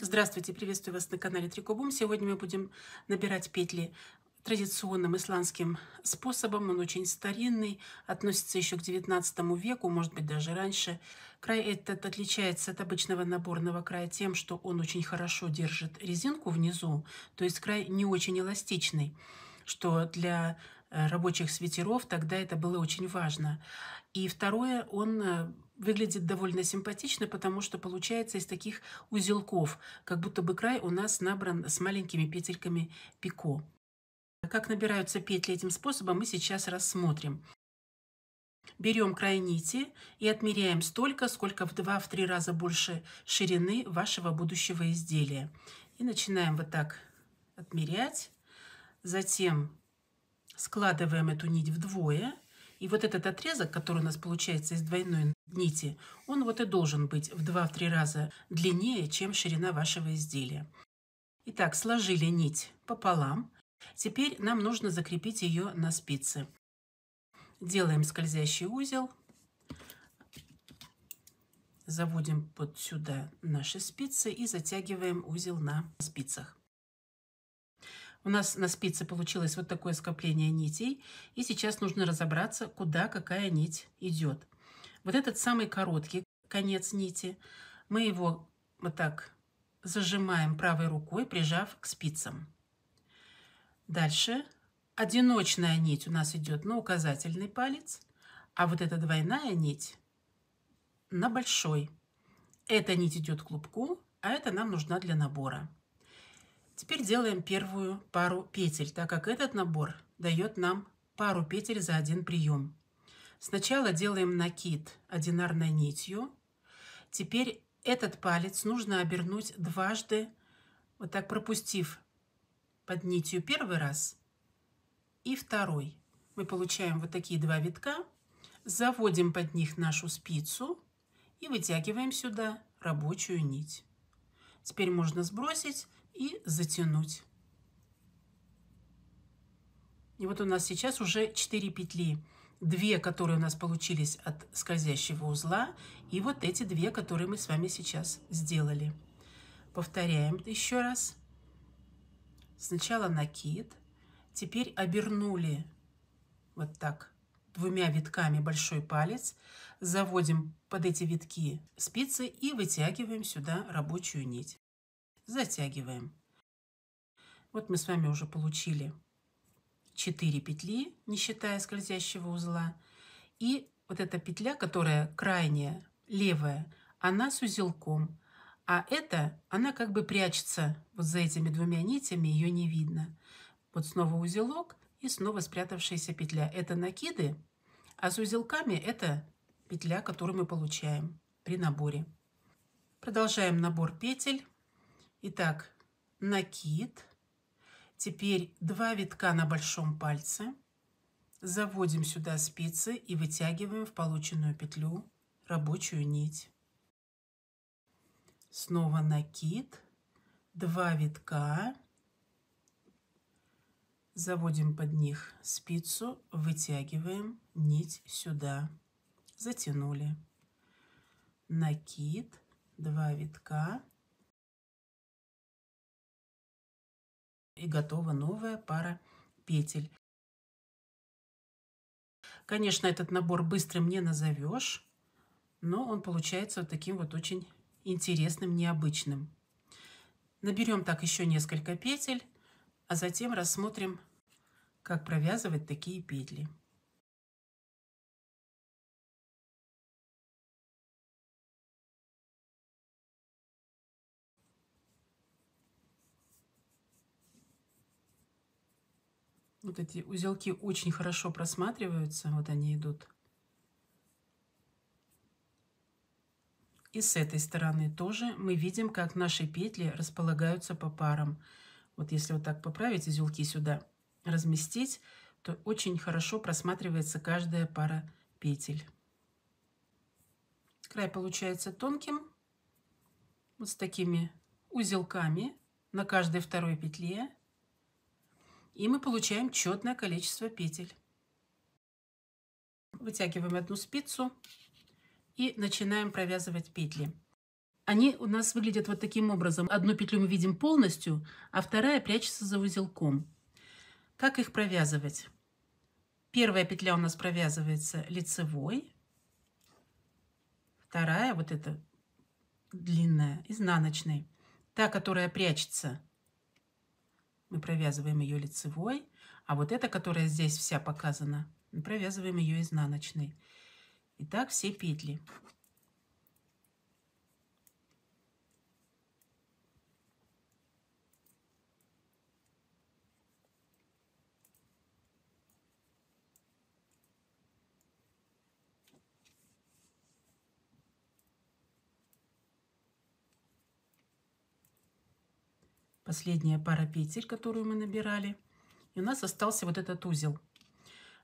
Здравствуйте, приветствую вас на канале Трикобум. Сегодня мы будем набирать петли традиционным исландским способом. Он очень старинный, относится еще к 19 веку, может быть, даже раньше. Край этот отличается от обычного наборного края тем, что он очень хорошо держит резинку внизу, то есть край не очень эластичный, что для Э, рабочих свитеров, тогда это было очень важно. И второе, он э, выглядит довольно симпатично, потому что получается из таких узелков, как будто бы край у нас набран с маленькими петельками пико. Как набираются петли этим способом, мы сейчас рассмотрим. Берем край нити и отмеряем столько, сколько в 2-3 раза больше ширины вашего будущего изделия. И начинаем вот так отмерять. Затем складываем эту нить вдвое. И вот этот отрезок, который у нас получается из двойной нити, он вот и должен быть в 2 три раза длиннее, чем ширина вашего изделия. Итак, сложили нить пополам. Теперь нам нужно закрепить ее на спице. Делаем скользящий узел. Заводим под сюда наши спицы и затягиваем узел на спицах. У нас на спице получилось вот такое скопление нитей. И сейчас нужно разобраться, куда какая нить идет. Вот этот самый короткий конец нити, мы его вот так зажимаем правой рукой, прижав к спицам. Дальше одиночная нить у нас идет на указательный палец, а вот эта двойная нить на большой. Эта нить идет к клубку, а эта нам нужна для набора. Теперь делаем первую пару петель, так как этот набор дает нам пару петель за один прием. Сначала делаем накид одинарной нитью. Теперь этот палец нужно обернуть дважды, вот так пропустив под нитью первый раз и второй. Мы получаем вот такие два витка, заводим под них нашу спицу и вытягиваем сюда рабочую нить. Теперь можно сбросить и затянуть. И вот у нас сейчас уже 4 петли. Две, которые у нас получились от скользящего узла, и вот эти две, которые мы с вами сейчас сделали. Повторяем еще раз. Сначала накид, теперь обернули вот так двумя витками большой палец, заводим под эти витки спицы и вытягиваем сюда рабочую нить затягиваем. Вот мы с вами уже получили 4 петли, не считая скользящего узла. И вот эта петля, которая крайняя, левая, она с узелком. А эта, она как бы прячется вот за этими двумя нитями, ее не видно. Вот снова узелок и снова спрятавшаяся петля. Это накиды, а с узелками это петля, которую мы получаем при наборе. Продолжаем набор петель. Итак, накид. Теперь два витка на большом пальце. Заводим сюда спицы и вытягиваем в полученную петлю рабочую нить. Снова накид, два витка. Заводим под них спицу, вытягиваем нить сюда. Затянули. Накид, два витка. И готова новая пара петель. Конечно, этот набор быстрым не назовешь, но он получается вот таким вот очень интересным, необычным. Наберем так еще несколько петель, а затем рассмотрим, как провязывать такие петли. Вот эти узелки очень хорошо просматриваются. Вот они идут. И с этой стороны тоже мы видим, как наши петли располагаются по парам. Вот если вот так поправить узелки сюда, разместить, то очень хорошо просматривается каждая пара петель. Край получается тонким, вот с такими узелками на каждой второй петле и мы получаем четное количество петель. Вытягиваем одну спицу и начинаем провязывать петли. Они у нас выглядят вот таким образом. Одну петлю мы видим полностью, а вторая прячется за узелком. Как их провязывать? Первая петля у нас провязывается лицевой, вторая, вот эта длинная, изнаночной. Та, которая прячется мы провязываем ее лицевой, а вот эта, которая здесь вся показана, мы провязываем ее изнаночной. Итак, все петли. последняя пара петель, которую мы набирали. И у нас остался вот этот узел.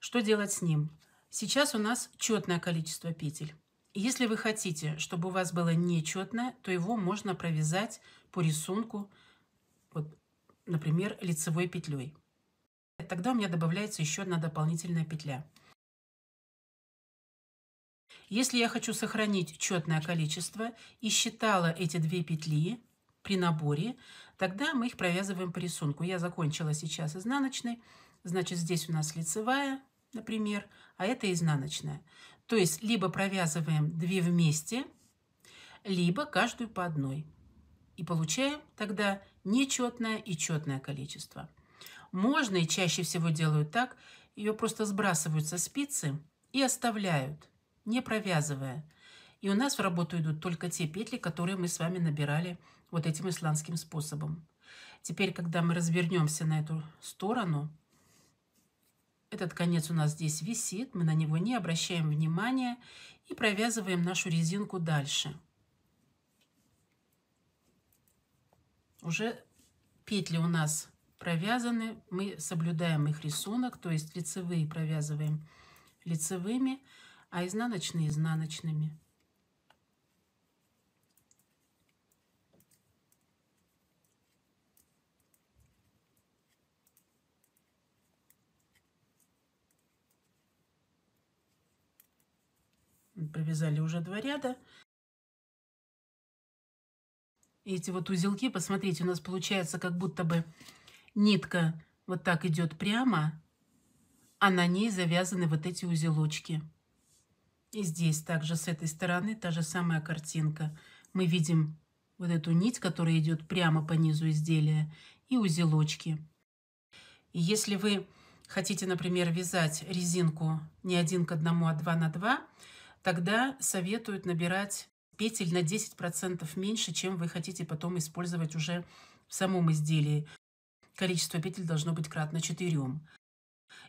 Что делать с ним? Сейчас у нас четное количество петель. Если вы хотите, чтобы у вас было нечетное, то его можно провязать по рисунку, вот, например, лицевой петлей. Тогда у меня добавляется еще одна дополнительная петля. Если я хочу сохранить четное количество и считала эти две петли, при наборе, тогда мы их провязываем по рисунку. Я закончила сейчас изнаночной, значит, здесь у нас лицевая, например, а это изнаночная. То есть либо провязываем две вместе, либо каждую по одной. И получаем тогда нечетное и четное количество. Можно, и чаще всего делают так, ее просто сбрасывают со спицы и оставляют, не провязывая. И у нас в работу идут только те петли, которые мы с вами набирали вот этим исландским способом. Теперь, когда мы развернемся на эту сторону, этот конец у нас здесь висит, мы на него не обращаем внимания и провязываем нашу резинку дальше. Уже петли у нас провязаны, мы соблюдаем их рисунок, то есть лицевые провязываем лицевыми, а изнаночные изнаночными. провязали уже два ряда. эти вот узелки, посмотрите, у нас получается как будто бы нитка вот так идет прямо, а на ней завязаны вот эти узелочки. И здесь также с этой стороны та же самая картинка. Мы видим вот эту нить, которая идет прямо по низу изделия, и узелочки. И если вы хотите, например, вязать резинку не один к одному, а два на два, тогда советуют набирать петель на 10% меньше, чем вы хотите потом использовать уже в самом изделии. Количество петель должно быть кратно 4.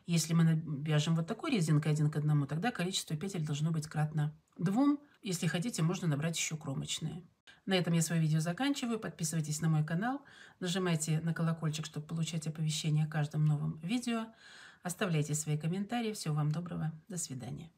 Если мы вяжем вот такой резинкой один к одному, тогда количество петель должно быть кратно 2. Если хотите, можно набрать еще кромочные. На этом я свое видео заканчиваю. Подписывайтесь на мой канал, нажимайте на колокольчик, чтобы получать оповещения о каждом новом видео. Оставляйте свои комментарии. Всего вам доброго. До свидания.